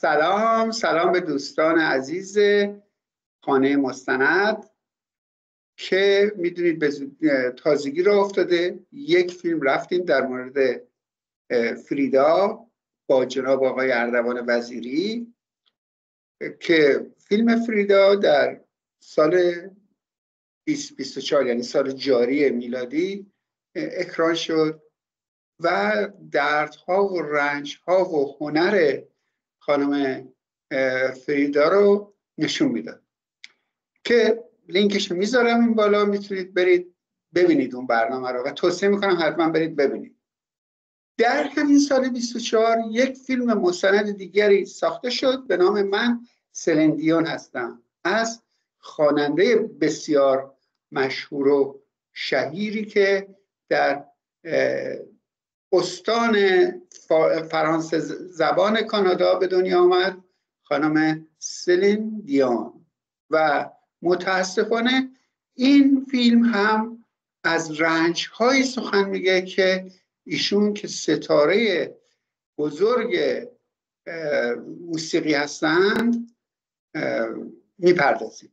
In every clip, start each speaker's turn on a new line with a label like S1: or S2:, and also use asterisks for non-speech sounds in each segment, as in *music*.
S1: سلام سلام به دوستان عزیز خانه مستند که میدونید به تازگی را افتاده یک فیلم رفتیم در مورد فریدا با جناب آقای اردوان وزیری که فیلم فریدا در سال 2024 یعنی سال جاری میلادی اکران شد و دردها و رنجها و هنر خانم فریدا رو نشون میداد که لینکش میذارم این بالا میتونید برید ببینید اون برنامه رو و توصیه میکنم حتما برید ببینید در همین سال 24 یک فیلم مستند دیگری ساخته شد به نام من سلندیون هستم از خواننده بسیار مشهور و شهیری که در استان فرانسه زبان کانادا به دنیا آمد خانم سلین دیان و متاسفانه این فیلم هم از رنج های سخن میگه که ایشون که ستاره بزرگ موسیقی هستند میپردازیم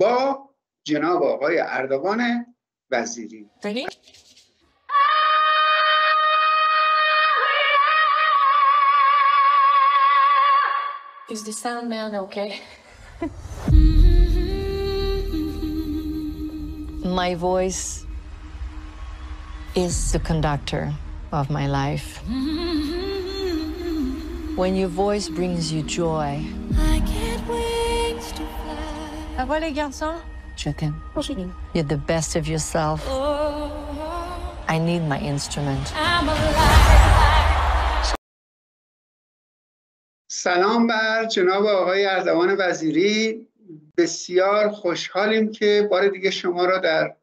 S1: با جناب آقای اردوان وزیری بله. Is the sound man okay? my voice is the conductor of my life. When your
S2: voice brings you joy. I can't wait to fly. Au les garçons. You're the best of yourself. Oh, I
S1: need my instrument. سلام بر جناب آقای اردوان وزیری بسیار خوشحالیم که بار دیگه شما را در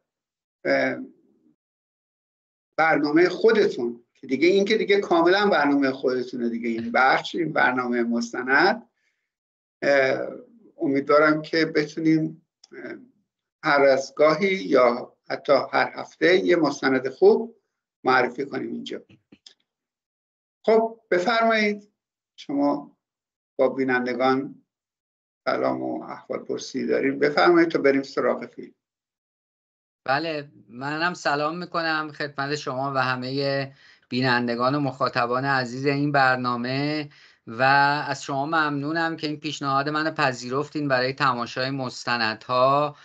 S1: برنامه خودتون که دیگه این که دیگه کاملا برنامه خودتونه دیگه این بخش این برنامه مستند امیدوارم که بتونیم هر از گاهی یا حتی هر هفته یه مستند خوب معرفی کنیم اینجا خب بفرمایید شما با بینندگان سلام و احوال پرسی داریم بفرمایید تا بریم سراغ فیلم
S2: بله منم سلام میکنم خدمت شما و همه بینندگان و مخاطبان عزیز این برنامه و از شما ممنونم که این پیشنهاد منو پذیرفتین برای تماشای مستندها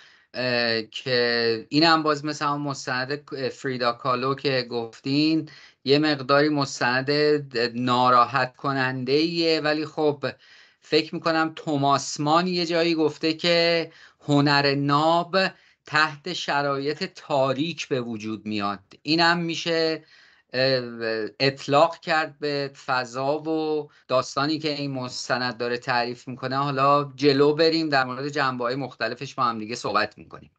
S2: که این هم باز مثل همون مستند فریدا کالو که گفتین یه مقداری مستند ناراحت کننده ولی خب فکر میکنم توماسمان یه جایی گفته که هنر ناب تحت شرایط تاریک به وجود میاد اینم میشه اطلاق کرد به فضا و داستانی که این مستند داره تعریف میکنه حالا جلو بریم در مورد جنبه های مختلفش با هم دیگه صحبت میکنیم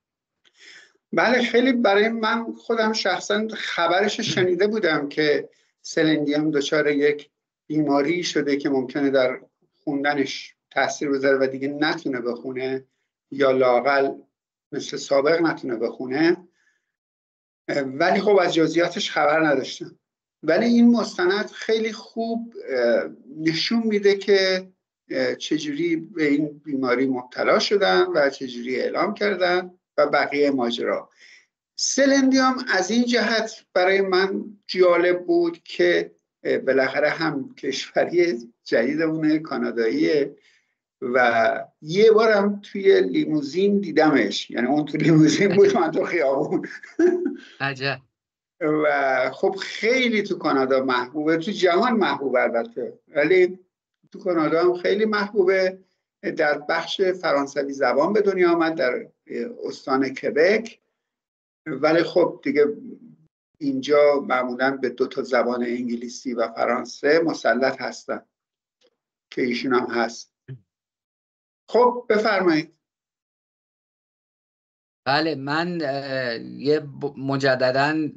S1: بله خیلی برای من خودم شخصا خبرش شنیده بودم که سلندیام دچار یک بیماری شده که ممکنه در خوندنش تاثیر بذاره و دیگه نتونه بخونه یا لاقل مثل سابق نتونه بخونه ولی خب از جزئیاتش خبر نداشتم ولی این مستند خیلی خوب نشون میده که چجوری به این بیماری مبتلا شدن و چجوری اعلام کردن و بقیه ماجرا سلندیام از این جهت برای من جالب بود که بالاخره هم کشوری جدیدمون کاناداییه و یه بارم توی لیموزین دیدمش یعنی اون تو لیموزین بود من تو خیابون عجب و خب خیلی تو کانادا محبوبه تو جهان محبوب البته ولی تو کانادا هم خیلی محبوبه در بخش فرانسوی زبان به دنیا آمد در استان کبک ولی خب دیگه اینجا معمولا به دو تا زبان انگلیسی و فرانسه مسلط هستن که ایشون هم هست خب بفرمایید
S2: بله من یه مجددا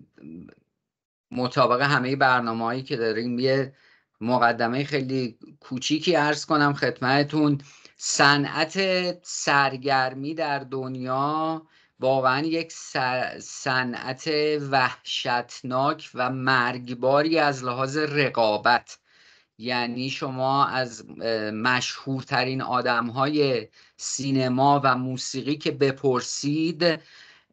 S2: مطابق همه برنامه هایی که داریم یه مقدمه خیلی کوچیکی عرض کنم خدمتتون صنعت سرگرمی در دنیا واقعا یک صنعت وحشتناک و مرگباری از لحاظ رقابت یعنی شما از مشهورترین آدم های سینما و موسیقی که بپرسید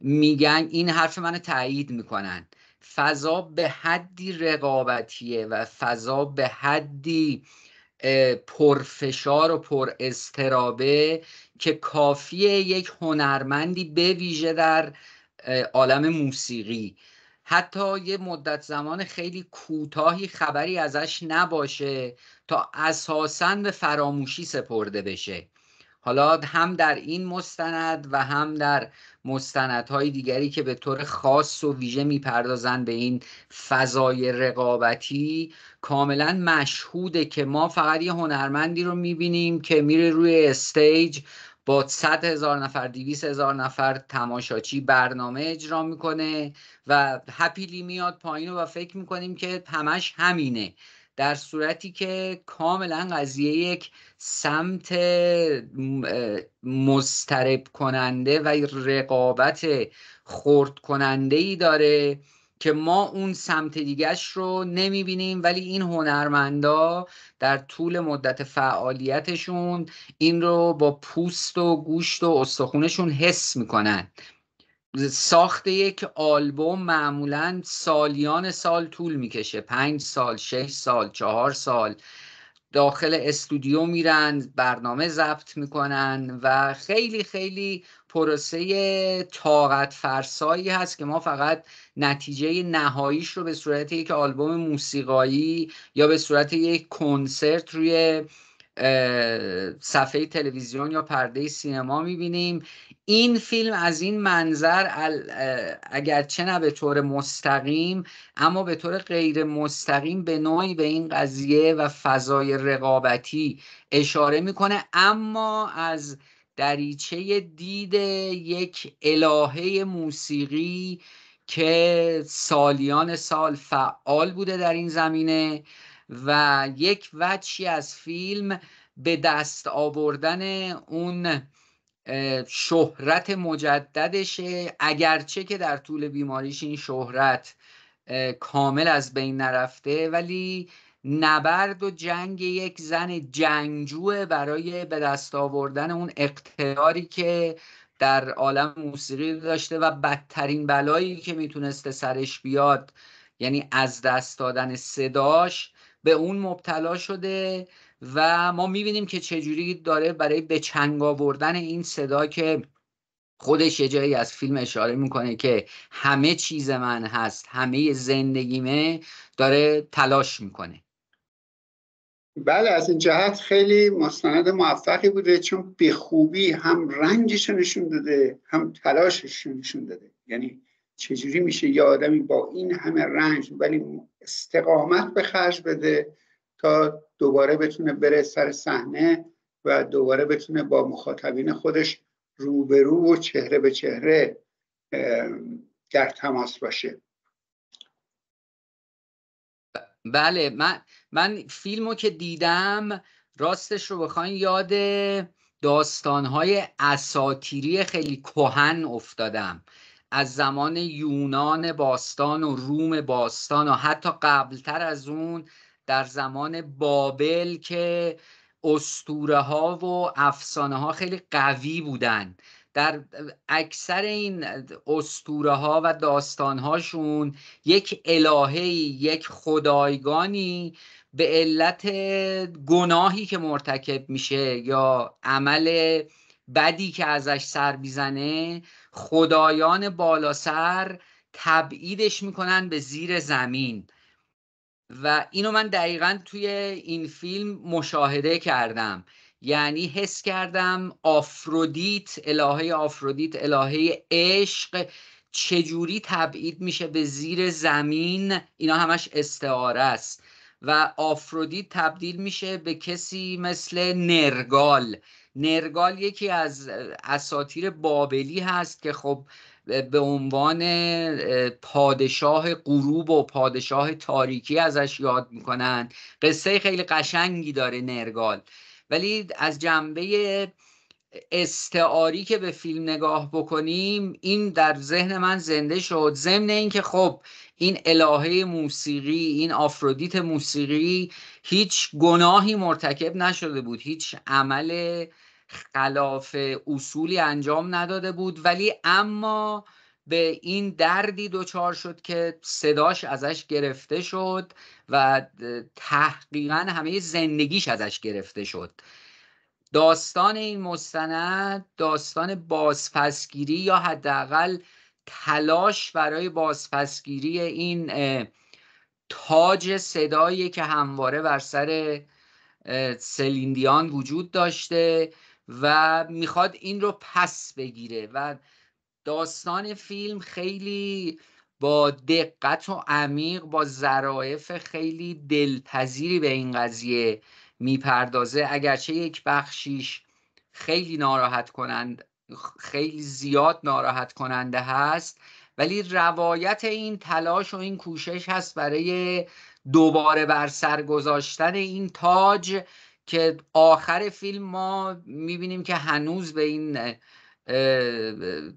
S2: میگن این حرف من تایید میکنن فضا به حدی رقابتیه و فضا به حدی پرفشار و پر استرابه که کافیه یک هنرمندی به ویژه در عالم موسیقی حتی یه مدت زمان خیلی کوتاهی خبری ازش نباشه تا اساسا به فراموشی سپرده بشه حالا هم در این مستند و هم در مستندهای دیگری که به طور خاص و ویژه میپردازن به این فضای رقابتی کاملا مشهوده که ما فقط یه هنرمندی رو میبینیم که میره روی استیج با 100 هزار نفر 200 هزار نفر تماشاچی برنامه اجرا میکنه و هپیلی میاد پایین و فکر میکنیم که همش همینه در صورتی که کاملا قضیه یک سمت مسترب کننده و رقابت خورد کننده ای داره که ما اون سمت دیگهش رو نمیبینیم ولی این هنرمندا در طول مدت فعالیتشون این رو با پوست و گوشت و استخونشون حس میکنن ساخت یک آلبوم معمولا سالیان سال طول میکشه پنج سال شش سال چهار سال داخل استودیو میرن برنامه ضبط میکنن و خیلی خیلی پروسه طاقت فرسایی هست که ما فقط نتیجه نهاییش رو به صورت یک آلبوم موسیقایی یا به صورت یک کنسرت روی صفحه تلویزیون یا پرده سینما میبینیم این فیلم از این منظر اگرچه نه به طور مستقیم اما به طور غیر مستقیم به نوعی به این قضیه و فضای رقابتی اشاره میکنه اما از دریچه دید یک الهه موسیقی که سالیان سال فعال بوده در این زمینه و یک وچی از فیلم به دست آوردن اون شهرت مجددشه اگرچه که در طول بیماریش این شهرت کامل از بین نرفته ولی نبرد و جنگ یک زن جنگجوه برای به دست آوردن اون اقتداری که در عالم موسیقی داشته و بدترین بلایی که میتونسته سرش بیاد یعنی از دست دادن صداش به اون مبتلا شده و ما میبینیم که چجوری داره برای به چنگ آوردن این صدا که خودش یه جایی از فیلم اشاره میکنه که همه چیز من هست همه زندگیمه داره تلاش میکنه
S1: بله از این جهت خیلی مستند موفقی بوده چون به خوبی هم رو نشون داده هم تلاشش نشون داده یعنی چجوری میشه یه آدمی با این همه رنج ولی استقامت به خرج بده تا دوباره بتونه بره سر صحنه و دوباره بتونه با مخاطبین خودش روبرو و چهره به چهره در تماس باشه
S2: بله من من فیلمو که دیدم راستش رو بخواین یاد داستانهای اساتیری خیلی کهن افتادم از زمان یونان باستان و روم باستان و حتی قبلتر از اون در زمان بابل که استوره ها و افسانه ها خیلی قوی بودن در اکثر این استوره ها و داستان هاشون یک الهه یک خدایگانی به علت گناهی که مرتکب میشه یا عمل بدی که ازش سر میزنه خدایان بالاسر سر تبعیدش میکنن به زیر زمین و اینو من دقیقا توی این فیلم مشاهده کردم یعنی حس کردم آفرودیت الهه آفرودیت الهه عشق چجوری تبعید میشه به زیر زمین اینا همش استعاره است و آفرودیت تبدیل میشه به کسی مثل نرگال نرگال یکی از اساتیر بابلی هست که خب به عنوان پادشاه غروب و پادشاه تاریکی ازش یاد میکنن قصه خیلی قشنگی داره نرگال ولی از جنبه استعاری که به فیلم نگاه بکنیم این در ذهن من زنده شد ضمن اینکه خب این الهه موسیقی این آفرودیت موسیقی هیچ گناهی مرتکب نشده بود هیچ عمل خلاف اصولی انجام نداده بود ولی اما به این دردی دچار شد که صداش ازش گرفته شد و تحقیقا همه زندگیش ازش گرفته شد داستان این مستند داستان بازپسگیری یا حداقل تلاش برای بازپسگیری این تاج صدایی که همواره بر سر سلیندیان وجود داشته و میخواد این رو پس بگیره و داستان فیلم خیلی با دقت و عمیق با ظرایف خیلی دلپذیری به این قضیه میپردازه اگرچه یک بخشیش خیلی ناراحت کنند خیلی زیاد ناراحت کننده هست ولی روایت این تلاش و این کوشش هست برای دوباره بر سر گذاشتن این تاج که آخر فیلم ما میبینیم که هنوز به این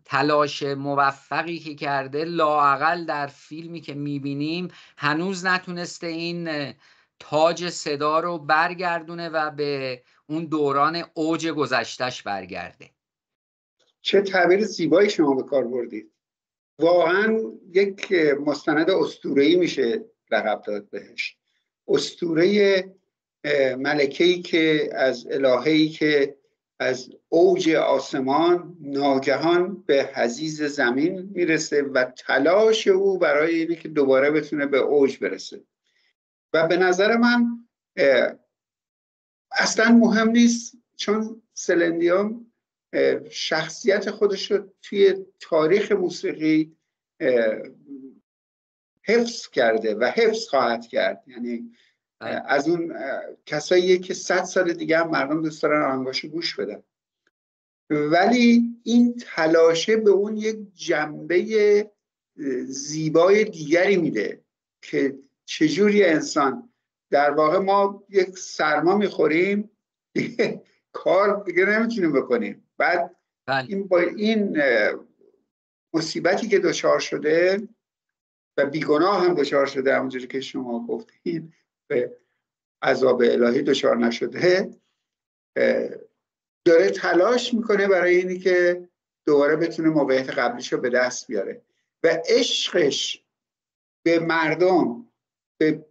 S2: تلاش موفقی که کرده لاعقل در فیلمی که میبینیم هنوز نتونسته این تاج صدا رو برگردونه و به اون دوران اوج گذشتش برگرده
S1: چه تعبیر زیبایی شما به کار بردید واقعا یک مستند استورهی میشه لقب داد بهش استوره ملکهی که از الههی که از اوج آسمان ناگهان به حزیز زمین میرسه و تلاش او برای اینه که دوباره بتونه به اوج برسه و به نظر من اصلا مهم نیست چون سلندیوم شخصیت خودش رو توی تاریخ موسیقی حفظ کرده و حفظ خواهد کرد یعنی از اون کسایی که صد سال دیگه هم مردم دوست دارن آنگاشو گوش بدن ولی این تلاشه به اون یک جنبه زیبای دیگری میده که چجوری انسان در واقع ما یک سرما میخوریم *laughs* کار دیگه نمیتونیم بکنیم بعد بله. این با این مصیبتی که دچار شده و بیگناه هم دچار شده همونجوری که شما گفتید به عذاب الهی دچار نشده داره تلاش میکنه برای اینی که دوباره بتونه موقعیت قبلیش رو به دست بیاره و عشقش به مردم به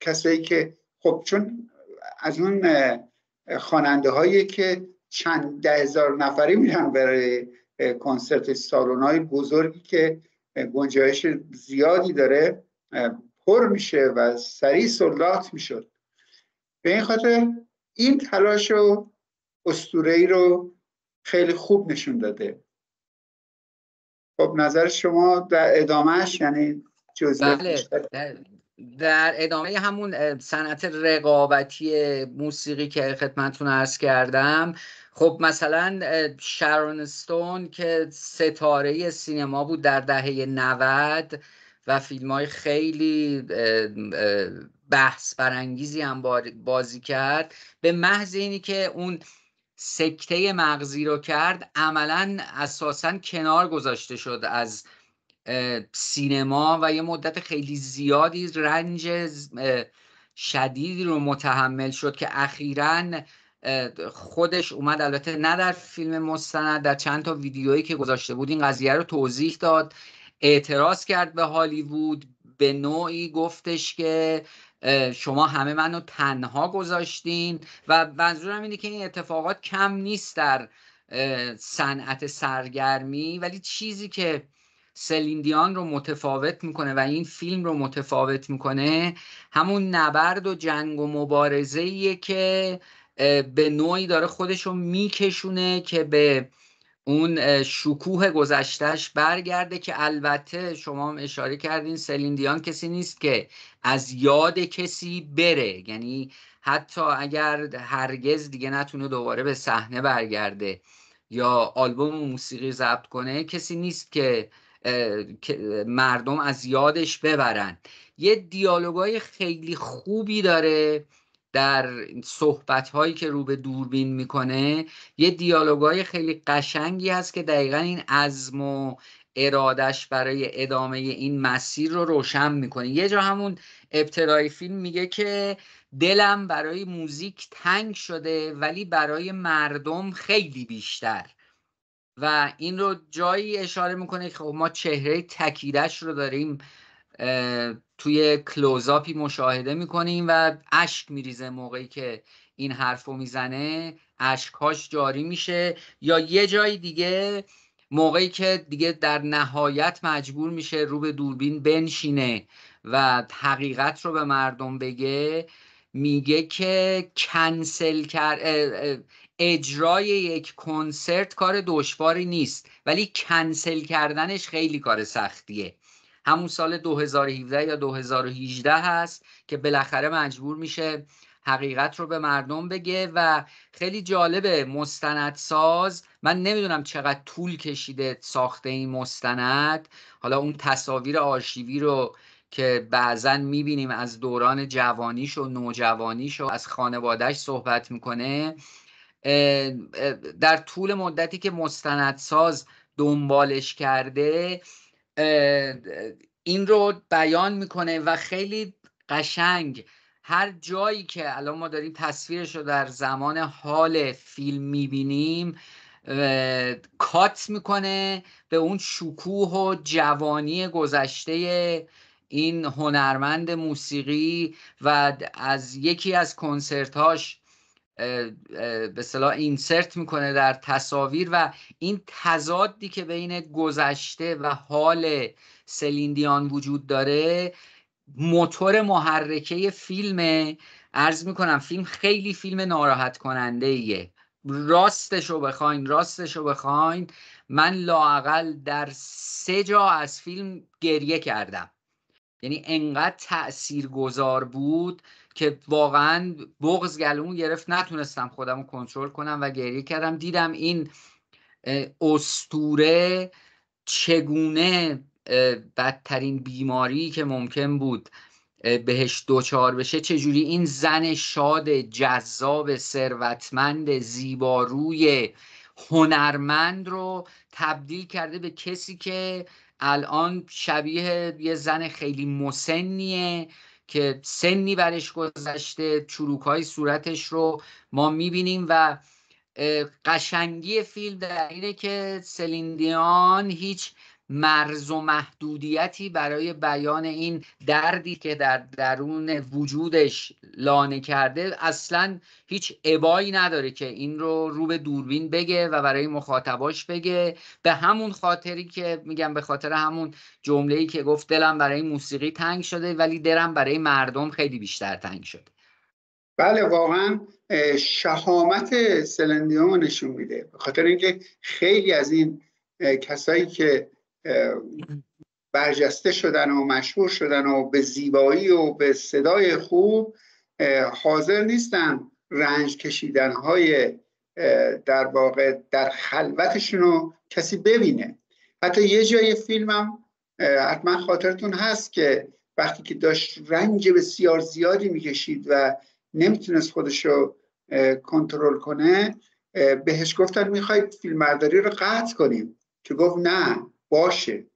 S1: کسایی که خب چون از اون خواننده هایی که چند ده هزار نفری میرن برای کنسرت سالن های بزرگی که گنجایش زیادی داره پر میشه و سریع سلات میشد به این خاطر این تلاش و ای رو خیلی خوب نشون داده خب نظر شما در ادامهش یعنی بله،
S2: در ادامه همون صنعت رقابتی موسیقی که خدمتتون عرض کردم خب مثلا شارون استون که ستاره سینما بود در دهه 90 و فیلم های خیلی بحث برانگیزی هم بازی کرد به محض اینی که اون سکته مغزی رو کرد عملا اساسا کنار گذاشته شد از سینما و یه مدت خیلی زیادی رنج شدیدی رو متحمل شد که اخیرا خودش اومد البته نه در فیلم مستند در چند تا ویدیویی که گذاشته بود این قضیه رو توضیح داد اعتراض کرد به هالیوود به نوعی گفتش که شما همه منو تنها گذاشتین و منظورم اینه که این اتفاقات کم نیست در صنعت سرگرمی ولی چیزی که سلیندیان رو متفاوت میکنه و این فیلم رو متفاوت میکنه همون نبرد و جنگ و مبارزه که به نوعی داره خودش رو میکشونه که به اون شکوه گذشتهش برگرده که البته شما هم اشاره کردین سلیندیان کسی نیست که از یاد کسی بره یعنی حتی اگر هرگز دیگه نتونه دوباره به صحنه برگرده یا آلبوم موسیقی ضبط کنه کسی نیست که مردم از یادش ببرن یه دیالوگای خیلی خوبی داره در صحبت هایی که رو به دوربین میکنه یه دیالوگای خیلی قشنگی هست که دقیقا این عزم و ارادش برای ادامه این مسیر رو روشن میکنه یه جا همون ابتدای فیلم میگه که دلم برای موزیک تنگ شده ولی برای مردم خیلی بیشتر و این رو جایی اشاره میکنه که خب ما چهره تکیدش رو داریم توی کلوزاپی مشاهده میکنیم و اشک میریزه موقعی که این حرف رو میزنه اشکهاش جاری میشه یا یه جای دیگه موقعی که دیگه در نهایت مجبور میشه رو به دوربین بنشینه و حقیقت رو به مردم بگه میگه که کنسل کرد اجرای یک کنسرت کار دشواری نیست ولی کنسل کردنش خیلی کار سختیه همون سال 2017 یا 2018 هست که بالاخره مجبور میشه حقیقت رو به مردم بگه و خیلی جالبه مستندساز من نمیدونم چقدر طول کشیده ساخته این مستند حالا اون تصاویر آرشیوی رو که بعضا میبینیم از دوران جوانیش و نوجوانیش و از خانوادهش صحبت میکنه در طول مدتی که مستندساز دنبالش کرده این رو بیان میکنه و خیلی قشنگ هر جایی که الان ما داریم تصویرش رو در زمان حال فیلم میبینیم کات میکنه به اون شکوه و جوانی گذشته این هنرمند موسیقی و از یکی از کنسرتاش به صلاح اینسرت میکنه در تصاویر و این تضادی که بین گذشته و حال سلیندیان وجود داره موتور محرکه فیلم ارز میکنم فیلم خیلی فیلم ناراحت کننده ایه راستشو بخواین راستشو بخواین من لاقل در سه جا از فیلم گریه کردم یعنی انقدر تأثیر گذار بود که واقعا بغز گلومو گرفت نتونستم خودم رو کنترل کنم و گریه کردم دیدم این استوره چگونه بدترین بیماری که ممکن بود بهش دوچار بشه چجوری این زن شاد جذاب ثروتمند زیباروی هنرمند رو تبدیل کرده به کسی که الان شبیه یه زن خیلی مسنیه که سنی برش گذشته چروک های صورتش رو ما میبینیم و قشنگی فیلم در اینه که سلیندیان هیچ مرز و محدودیتی برای بیان این دردی که در درون وجودش لانه کرده اصلا هیچ ابایی نداره که این رو رو به دوربین بگه و برای مخاطباش بگه به همون خاطری که میگم به خاطر همون ای که گفت دلم برای موسیقی تنگ شده ولی درم برای مردم خیلی بیشتر تنگ شده
S1: بله واقعا شهامت سلندیون نشون میده به خاطر اینکه خیلی از این کسایی که برجسته شدن و مشهور شدن و به زیبایی و به صدای خوب حاضر نیستن رنج کشیدن های در واقع در خلوتشون رو کسی ببینه حتی یه جای فیلمم حتما خاطرتون هست که وقتی که داشت رنج بسیار زیادی میکشید و نمیتونست خودش رو کنترل کنه بهش گفتن میخواید فیلمبرداری رو قطع کنیم که گفت نه باشه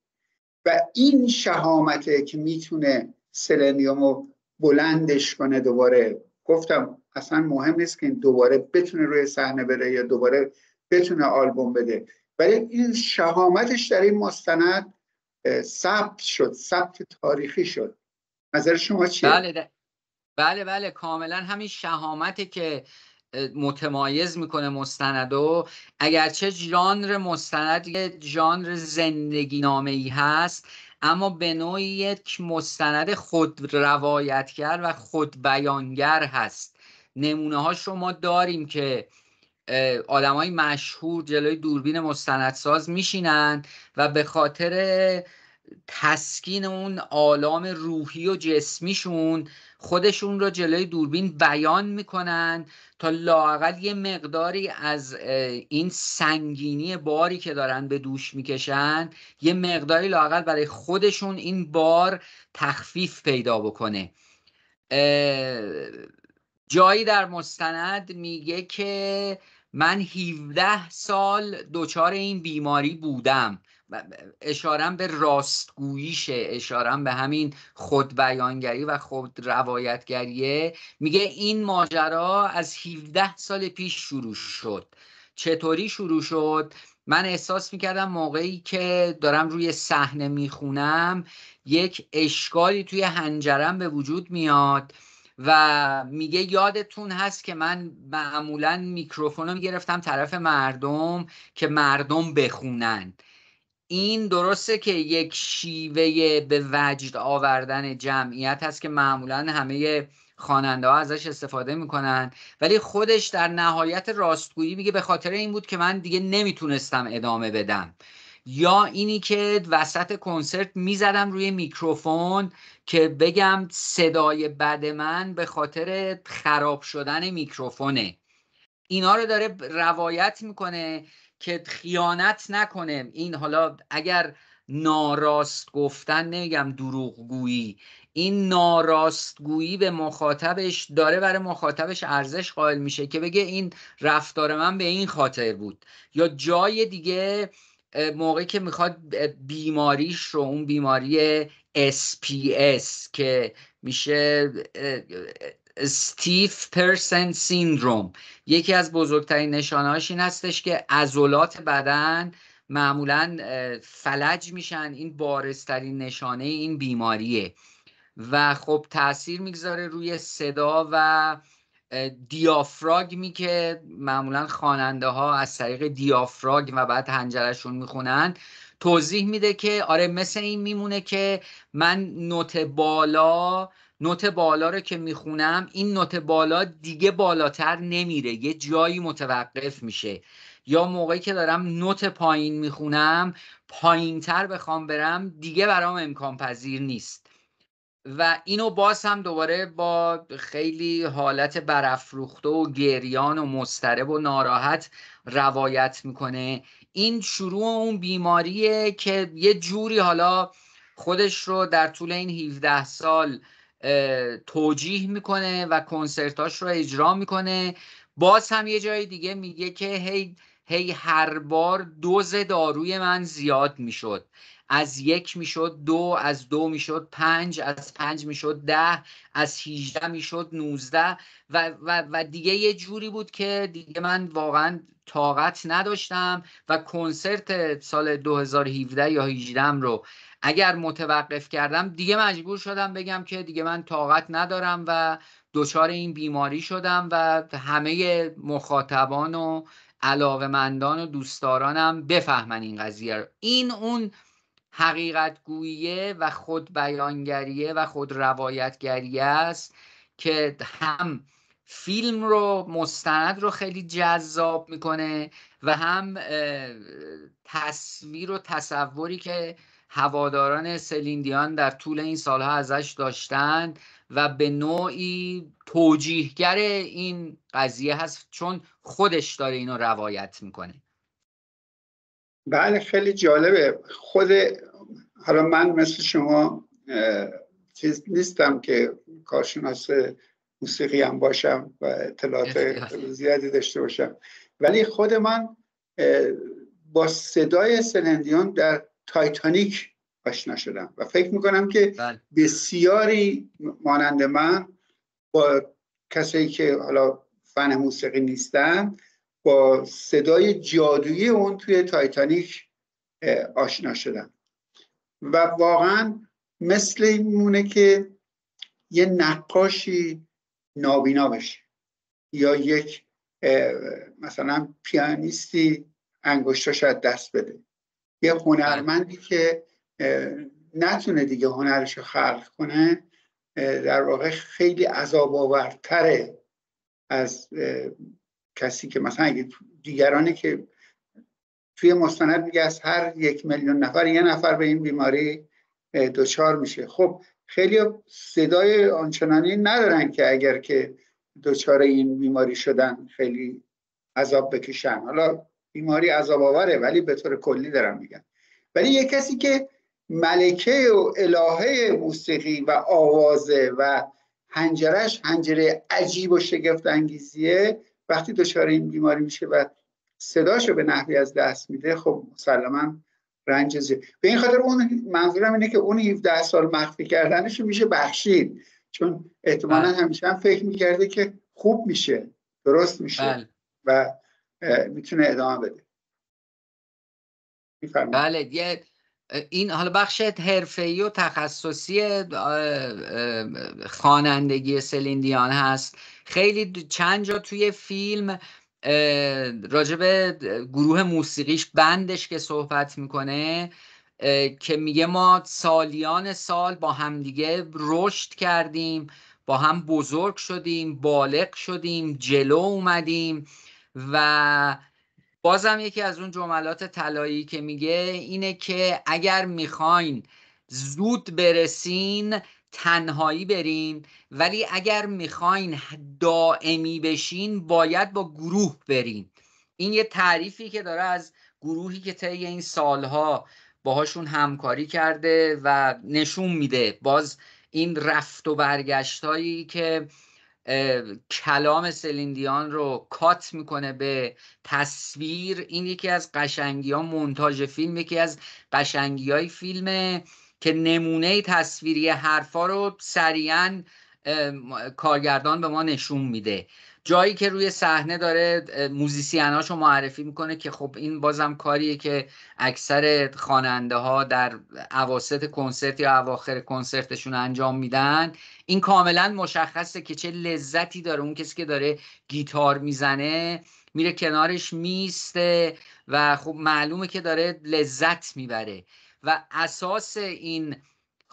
S1: و این شهامته که میتونه سلنیوم رو بلندش کنه دوباره گفتم اصلا مهم نیست که این دوباره بتونه روی صحنه بره یا دوباره بتونه آلبوم بده ولی این شهامتش در این مستند ثبت شد ثبت تاریخی شد
S2: نظر شما چیه؟ بله بله بله کاملا همین شهامته که متمایز میکنه مستند و اگرچه ژانر مستند یه ژانر زندگی نامه ای هست اما به نوعی یک مستند خود روایتگر و خود بیانگر هست نمونه ها شما داریم که آدم های مشهور جلوی دوربین مستندساز میشینن و به خاطر تسکین اون آلام روحی و جسمیشون خودشون رو جلوی دوربین بیان میکنن تا لاقل یه مقداری از این سنگینی باری که دارن به دوش میکشن یه مقداری لاقل برای خودشون این بار تخفیف پیدا بکنه جایی در مستند میگه که من 17 سال دچار این بیماری بودم اشارم به راستگوییشه اشارم به همین بیانگری و خود روایتگریه میگه این ماجرا از 17 سال پیش شروع شد چطوری شروع شد من احساس میکردم موقعی که دارم روی صحنه میخونم یک اشکالی توی هنجرم به وجود میاد و میگه یادتون هست که من معمولا میکروفون رو میگرفتم طرف مردم که مردم بخونند این درسته که یک شیوه به وجد آوردن جمعیت هست که معمولا همه خواننده ها ازش استفاده میکنن ولی خودش در نهایت راستگویی میگه به خاطر این بود که من دیگه نمیتونستم ادامه بدم یا اینی که وسط کنسرت میزدم روی میکروفون که بگم صدای بد من به خاطر خراب شدن میکروفونه اینا رو داره روایت میکنه که خیانت نکنه این حالا اگر ناراست گفتن نمیگم دروغگویی این ناراستگویی به مخاطبش داره برای مخاطبش ارزش قائل میشه که بگه این رفتار من به این خاطر بود یا جای دیگه موقعی که میخواد بیماریش رو اون بیماری SPS که میشه ستیف پرسن سیندروم یکی از بزرگترین نشانهاش این هستش که عضلات بدن معمولا فلج میشن این بارسترین نشانه این بیماریه و خب تاثیر میگذاره روی صدا و دیافراگمی که معمولا خواننده ها از طریق دیافراگم و بعد هنجرشون میخونن توضیح میده که آره مثل این میمونه که من نوت بالا نوت بالا رو که میخونم این نوت بالا دیگه بالاتر نمیره یه جایی متوقف میشه یا موقعی که دارم نوت پایین میخونم تر بخوام برم دیگه برام امکان پذیر نیست و اینو باز هم دوباره با خیلی حالت برافروخته و گریان و مسترب و ناراحت روایت میکنه این شروع اون بیماریه که یه جوری حالا خودش رو در طول این 17 سال توجیه میکنه و کنسرتاش رو اجرا میکنه باز هم یه جای دیگه میگه که هی هی هر بار دوز داروی من زیاد میشد از یک میشد دو از دو میشد پنج از پنج میشد ده از هیجده میشد نوزده و, و, و دیگه یه جوری بود که دیگه من واقعا طاقت نداشتم و کنسرت سال 2017 یا 18 رو اگر متوقف کردم دیگه مجبور شدم بگم که دیگه من طاقت ندارم و دچار این بیماری شدم و همه مخاطبان و علاقه مندان و دوستدارانم بفهمن این قضیه رو این اون حقیقت گوییه و خود بیانگریه و خود روایتگریه است که هم فیلم رو مستند رو خیلی جذاب میکنه و هم تصویر و تصوری که هواداران سلیندیان در طول این سالها ازش داشتند و به نوعی توجیهگر این قضیه هست چون خودش داره اینو روایت میکنه
S1: بله خیلی جالبه خود حالا من مثل شما چیز نیستم که کارشناس موسیقی هم باشم و اطلاعات زیادی داشته باشم ولی خود من با صدای سلندیون در تایتانیک آشنا شدم و فکر میکنم که بله. بسیاری مانند من با کسایی که حالا فن موسیقی نیستن با صدای جادویی اون توی تایتانیک آشنا شدم و واقعا مثل این مونه که یه نقاشی نابینا بشه یا یک مثلا پیانیستی انگشتاش از دست بده یه بله. هنرمندی که نتونه دیگه هنرش رو خلق کنه در واقع خیلی عذاب آورتره از کسی که مثلا اگه دیگرانی که توی مستند میگه از هر یک میلیون نفر یه نفر به این بیماری دچار میشه خب خیلی صدای آنچنانی ندارن که اگر که دچار این بیماری شدن خیلی عذاب بکشن حالا بیماری عذاب آوره ولی به طور کلی دارم میگم ولی یه کسی که ملکه و الهه موسیقی و آوازه و هنجرش هنجره عجیب و شگفت انگیزیه وقتی دچار این بیماری میشه و صداشو به نحوی از دست میده خب مسلما رنج به این خاطر اون منظورم اینه که اون 17 سال مخفی کردنش میشه بخشید چون احتمالا بله. همیشه هم فکر میکرده که خوب میشه درست میشه بله. و میتونه ادامه بده
S2: بله یه این حالا بخش حرفه‌ای و تخصصی خوانندگی سلیندیان هست خیلی چند جا توی فیلم راجب گروه موسیقیش بندش که صحبت میکنه که میگه ما سالیان سال با همدیگه رشد کردیم با هم بزرگ شدیم بالغ شدیم جلو اومدیم و بازم یکی از اون جملات طلایی که میگه اینه که اگر میخواین زود برسین تنهایی برین ولی اگر میخواین دائمی بشین باید با گروه برین این یه تعریفی که داره از گروهی که طی این سالها باهاشون همکاری کرده و نشون میده باز این رفت و برگشت هایی که کلام سلیندیان رو کات میکنه به تصویر این یکی از قشنگی ها منتاج فیلم یکی از قشنگی های فیلمه که نمونه تصویری حرفا رو سریعا کارگردان به ما نشون میده جایی که روی صحنه داره رو معرفی میکنه که خب این بازم کاریه که اکثر خواننده ها در اواسط کنسرت یا اواخر کنسرتشون انجام میدن این کاملا مشخصه که چه لذتی داره اون کسی که داره گیتار میزنه میره کنارش میسته و خب معلومه که داره لذت میبره و اساس این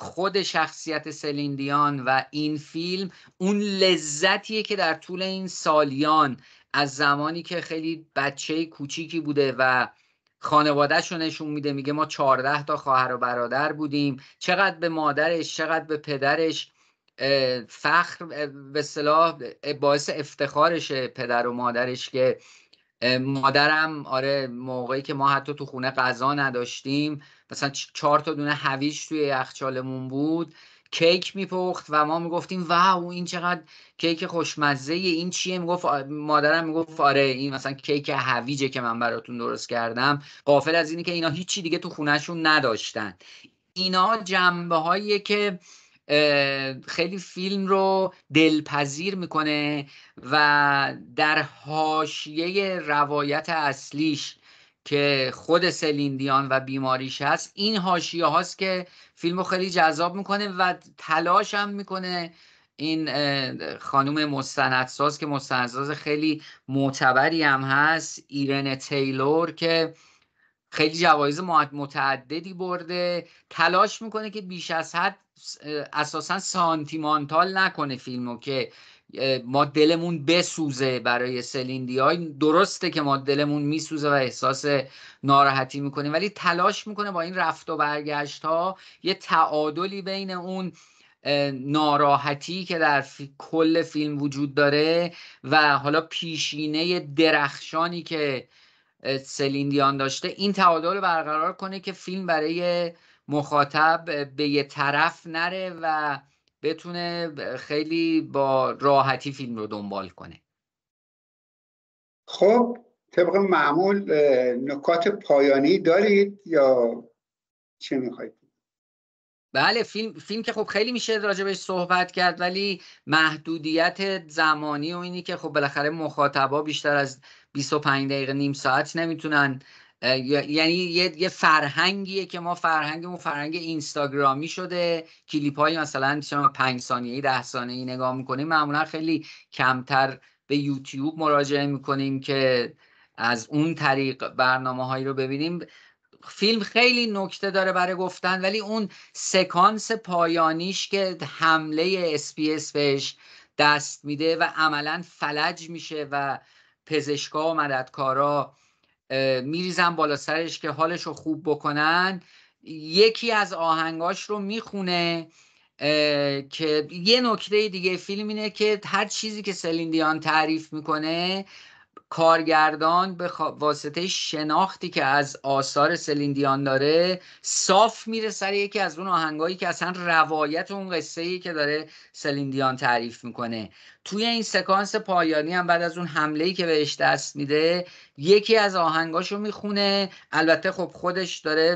S2: خود شخصیت سلیندیان و این فیلم اون لذتیه که در طول این سالیان از زمانی که خیلی بچه کوچیکی بوده و خانوادهش رو نشون میده میگه ما چهارده تا خواهر و برادر بودیم چقدر به مادرش چقدر به پدرش فخر به صلاح باعث افتخارش پدر و مادرش که مادرم آره موقعی که ما حتی تو خونه غذا نداشتیم مثلا چهار تا دونه هویج توی یخچالمون بود کیک میپخت و ما میگفتیم واو این چقدر کیک خوشمزه این چیه میگفت مادرم میگفت آره این مثلا کیک هویجه که من براتون درست کردم قافل از اینه که اینا هیچی دیگه تو خونهشون نداشتن اینا جنبه هاییه که خیلی فیلم رو دلپذیر میکنه و در حاشیه روایت اصلیش که خود سلیندیان و بیماریش هست این حاشیه هاست که فیلم رو خیلی جذاب میکنه و تلاش هم میکنه این خانم مستندساز که مستندساز خیلی معتبری هم هست ایرن تیلور که خیلی جوایز متعددی برده تلاش میکنه که بیش از حد اساسا سانتیمانتال نکنه فیلمو که ما دلمون بسوزه برای سلیندی های درسته که ما دلمون میسوزه و احساس ناراحتی میکنیم ولی تلاش میکنه با این رفت و برگشت ها یه تعادلی بین اون ناراحتی که در کل فیلم وجود داره و حالا پیشینه درخشانی که سلیندیان داشته این تعادل رو برقرار کنه که فیلم برای مخاطب به یه طرف نره و بتونه خیلی با راحتی فیلم رو دنبال کنه
S1: خب طبق معمول نکات پایانی دارید یا چه میخواید
S2: بله فیلم, فیلم که خب خیلی میشه راجبش صحبت کرد ولی محدودیت زمانی و اینی که خب بالاخره مخاطبا بیشتر از 25 دقیقه نیم ساعت نمیتونن یعنی یه،, فرهنگیه که ما فرهنگمون فرهنگ اینستاگرامی شده کلیپ های مثلا پنج ثانیه‌ای ده ثانیه‌ای نگاه میکنیم معمولا خیلی کمتر به یوتیوب مراجعه میکنیم که از اون طریق برنامه هایی رو ببینیم فیلم خیلی نکته داره برای گفتن ولی اون سکانس پایانیش که حمله اسپیس بهش دست میده و عملا فلج میشه و پزشکا و مددکارا میریزن بالا سرش که حالش رو خوب بکنن یکی از آهنگاش رو میخونه که یه نکته دیگه فیلم اینه که هر چیزی که سلیندیان تعریف میکنه کارگردان به واسطه شناختی که از آثار سلیندیان داره صاف میره سر یکی از اون آهنگایی که اصلا روایت اون قصه ای که داره سلیندیان تعریف میکنه توی این سکانس پایانی هم بعد از اون حمله ای که بهش دست میده یکی از آهنگاشو میخونه البته خب خودش داره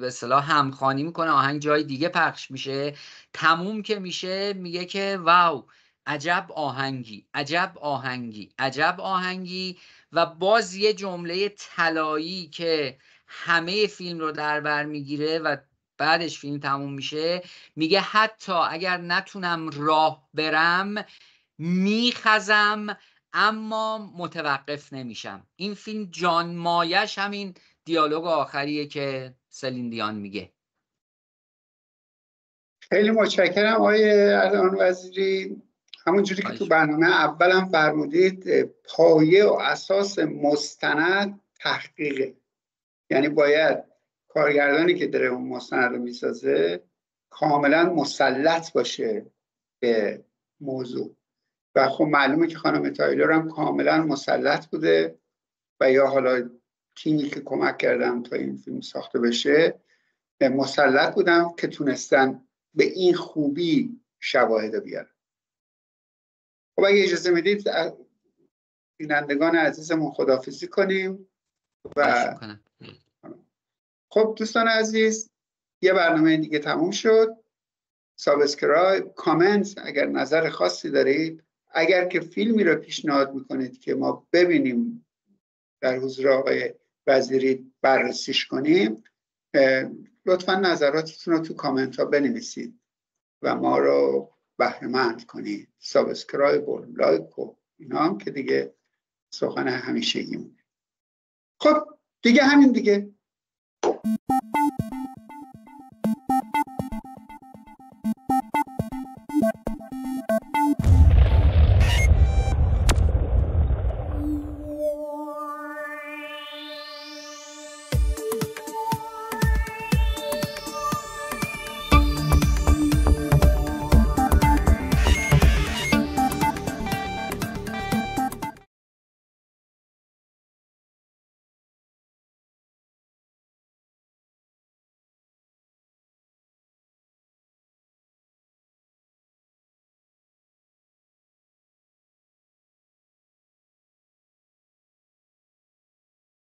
S2: به صلاح همخانی میکنه آهنگ جای دیگه پخش میشه تموم که میشه میگه که واو عجب آهنگی عجب آهنگی عجب آهنگی و باز یه جمله طلایی که همه فیلم رو در بر میگیره و بعدش فیلم تموم میشه میگه حتی اگر نتونم راه برم میخزم اما متوقف نمیشم این فیلم جان مایش همین دیالوگ آخریه که سلین دیان میگه
S1: خیلی متشکرم آقای الان وزیری همونجوری که تو برنامه اولم فرمودید پایه و اساس مستند تحقیقه یعنی باید کارگردانی که داره اون مستند رو میسازه کاملا مسلط باشه به موضوع و خب معلومه که خانم تایلور هم کاملا مسلط بوده و یا حالا تیمی که کمک کردم تا این فیلم ساخته بشه مسلط بودم که تونستن به این خوبی شواهد بیارن خب اگه اجازه میدید بینندگان عزیزمون خدافزی کنیم و خب دوستان عزیز یه برنامه دیگه تموم شد سابسکرایب کامنت اگر نظر خاصی دارید اگر که فیلمی رو پیشنهاد میکنید که ما ببینیم در حضور آقای وزیری بررسیش کنیم لطفا نظراتتون رو تو کامنت ها بنویسید و ما رو بهرهمند کنی سابسکرایب و لایک و اینا هم که دیگه سخن همیشه ایمونه خب دیگه همین دیگه